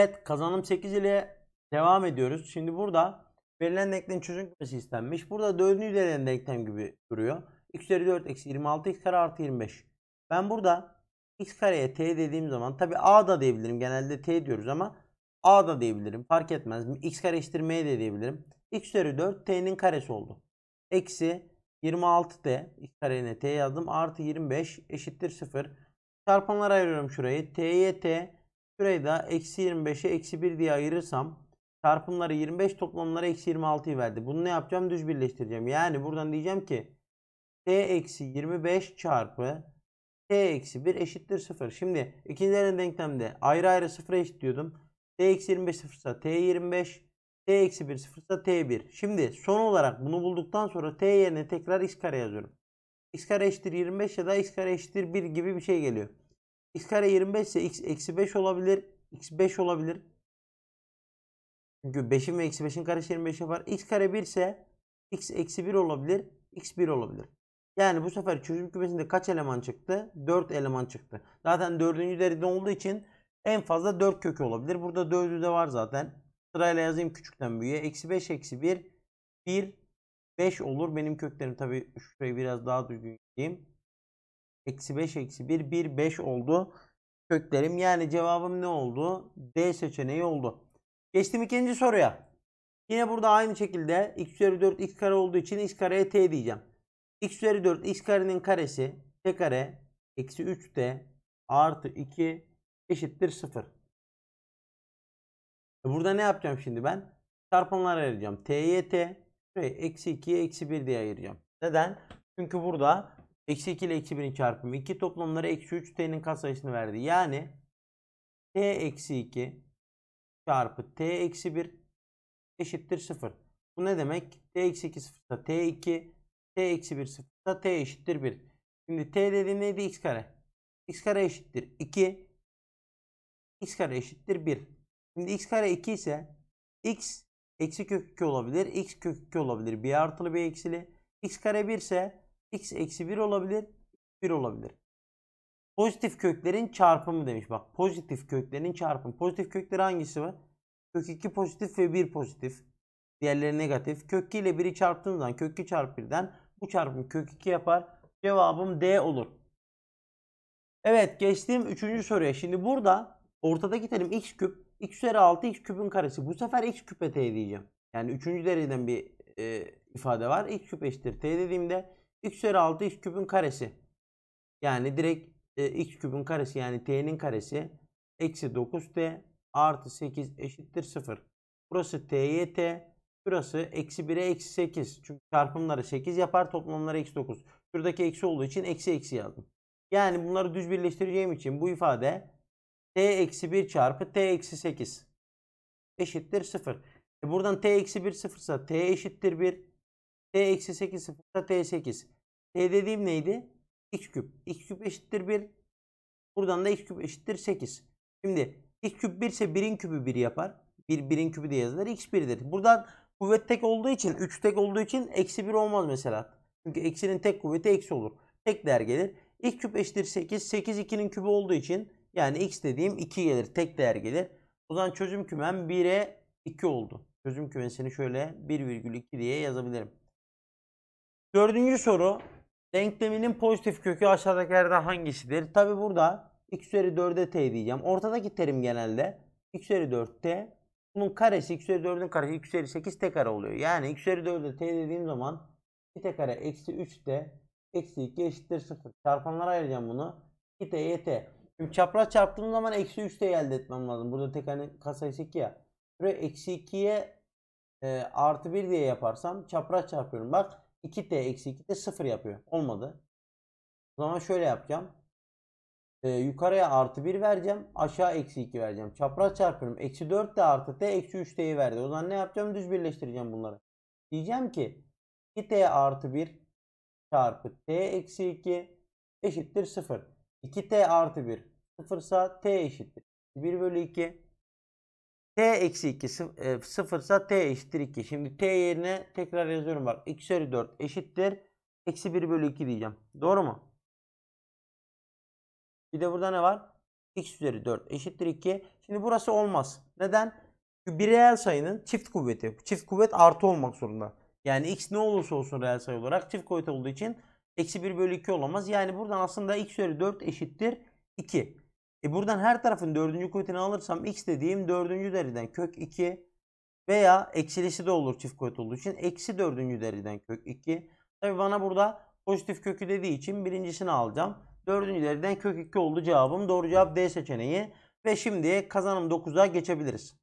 Evet kazanım 8 ile devam ediyoruz. Şimdi burada verilen denklemin çözüm kümesi istenmiş. Burada 4'ün verilen denklem gibi duruyor. x üzeri 4 eksi 26 x kare artı 25. Ben burada x kareye t dediğim zaman tabi a da diyebilirim. Genelde t diyoruz ama a da diyebilirim. Fark etmez. x kare eşittir de diyebilirim. x üzeri 4 t'nin karesi oldu. Eksi 26t x kareye t yazdım. Artı 25 eşittir 0. Çarpanlar ayırıyorum şurayı. t'ye t Şurayı da eksi 25'e eksi 1 diye ayırırsam çarpımları 25 toplamları eksi 26'yı verdi. Bunu ne yapacağım? Düz birleştireceğim. Yani buradan diyeceğim ki t eksi 25 çarpı t eksi 1 eşittir 0. Şimdi ikincilerin denklemde ayrı ayrı 0'a eşitliyordum. t eksi 25 sıfırsa t 25 t eksi 1 sıfırsa t 1. Şimdi son olarak bunu bulduktan sonra t yerine tekrar x kare yazıyorum. x kare eşittir 25 ya da x kare eşittir 1 gibi bir şey geliyor x kare 25 ise x eksi 5 olabilir. x 5 olabilir. Çünkü 5'in ve eksi 5'in karesi 25 yapar. x kare 1 ise x eksi 1 olabilir. x 1 olabilir. Yani bu sefer çözüm kümesinde kaç eleman çıktı? 4 eleman çıktı. Zaten 4. derecede olduğu için en fazla 4 kökü olabilir. Burada 4'ü de var zaten. Sırayla yazayım küçükten büyüğe. Eksi 5 eksi 1. 1 5 olur. Benim köklerim tabi şurayı biraz daha düzgün yapayım. Eksi 5 eksi 1 1 5 oldu. Köklerim yani cevabım ne oldu? D seçeneği oldu. Geçtim ikinci soruya. Yine burada aynı şekilde x üzeri 4 x kare olduğu için x kareye t diyeceğim. x üzeri 4 x karenin karesi t kare eksi 3t artı 2 eşittir 0. E burada ne yapacağım şimdi ben? Çarpanlar ayıracağım. T'ye t, eksi 2'ye eksi 1 diye ayıracağım. Neden? Çünkü burada Eksi 2 ile eksi 1'in çarpımı 2 toplamları eksi 3 t'nin katsayısını verdi. Yani t eksi 2 çarpı t eksi 1 eşittir 0. Bu ne demek? t eksi 2 sıfırsa t2 t eksi 1 sıfırsa t eşittir 1. Şimdi t dediğim neydi? x kare. x kare eşittir 2 x kare eşittir 1. Şimdi x kare 2 ise x eksi kök 2 olabilir. x kök 2 olabilir. bir artılı bir eksili. x kare 1 ise x eksi 1 olabilir. 1 olabilir. Pozitif köklerin çarpımı demiş. Bak pozitif köklerin çarpımı. Pozitif kökleri hangisi var? Kök 2 pozitif ve 1 pozitif. Diğerleri negatif. Kök 2 ile 1'i çarptığım zaman kök 2 çarp 1'den bu çarpım kök 2 yapar. Cevabım D olur. Evet geçtiğim 3. soruya. Şimdi burada ortadaki terim x küp. x üzeri 6 x küpün karesi. Bu sefer x küpe t diyeceğim. Yani 3. dereceden bir e, ifade var. x küp eşittir t dediğimde x üzeri 6 x küpün karesi. Yani direkt e, x küpün karesi yani t'nin karesi eksi 9t artı 8 eşittir 0. Burası t'ye t. Burası eksi 1'e eksi 8. Çünkü çarpımları 8 yapar toplamları eksi 9. Şuradaki eksi olduğu için eksi eksi yazdım. Yani bunları düz birleştireceğim için bu ifade t eksi 1 çarpı t eksi 8 eşittir 0. E buradan t eksi 1 sıfırsa t eşittir 1 t-8 sıfırda t8. t dediğim neydi? x küp. x küp eşittir 1. Buradan da x küp eşittir 8. Şimdi x küp 1 ise 1'in küpü 1 yapar. 1 1'in küpü diye yazılır. x 1'dir. Buradan kuvvet tek olduğu için 3 tek olduğu için eksi 1 olmaz mesela. Çünkü eksinin tek kuvveti eksi olur. Tek değer gelir. x küp eşittir 8. 8 2'nin kübü olduğu için yani x dediğim 2 gelir. Tek değer gelir. O zaman çözüm kümem 1'e 2 oldu. Çözüm kümesini şöyle 1,2 diye yazabilirim. Dördüncü soru. Denkleminin pozitif kökü aşağıdaki aşağıdakilerden hangisidir? Tabi burada x üzeri 4'e t diyeceğim. Ortadaki terim genelde x üzeri 4 t. Bunun karesi x üzeri 4'ün karesi x üzeri 8 t kare oluyor. Yani x üzeri 4'e t dediğim zaman t kare eksi 3 t eksi 2 eşittir 0. Çarpanlara ayıracağım bunu. 2 t y t. Şimdi çapraz çarptığım zaman eksi 3 t elde etmem lazım. Burada tek hani kasayısı 2 ya. Buraya eksi 2'ye e, artı 1 diye yaparsam çapraz çarpıyorum. Bak 2t eksi 2t 0 yapıyor. Olmadı. O zaman şöyle yapacağım. Ee, yukarıya artı 1 vereceğim. Aşağı eksi 2 vereceğim. Çapraz çarpıyorum. Eksi 4t artı t eksi 3t'yi verdi. O zaman ne yapacağım? Düz birleştireceğim bunları. Diyeceğim ki 2t artı 1 çarpı t eksi 2 eşittir 0. 2t artı 1 sıfırsa t eşittir. 1 bölü 2 t eksi 2 e, sıfırsa t eşittir 2. Şimdi t yerine tekrar yazıyorum bak. x üzeri 4 eşittir. Eksi 1 bölü 2 diyeceğim. Doğru mu? Bir de burada ne var? x üzeri 4 eşittir 2. Şimdi burası olmaz. Neden? Çünkü bir reel sayının çift kuvveti. Çift kuvvet artı olmak zorunda. Yani x ne olursa olsun reel sayı olarak çift kuvvet olduğu için eksi 1 bölü 2 olamaz. Yani buradan aslında x üzeri 4 eşittir 2. E buradan her tarafın dördüncü kuvvetini alırsam x dediğim dördüncü deriden kök 2 veya eksilisi de olur çift kuvvet olduğu için. Eksi dördüncü deriden kök 2. Tabi bana burada pozitif kökü dediği için birincisini alacağım. Dördüncü deriden kök 2 oldu cevabım. Doğru cevap D seçeneği. Ve şimdi kazanım 9'a geçebiliriz.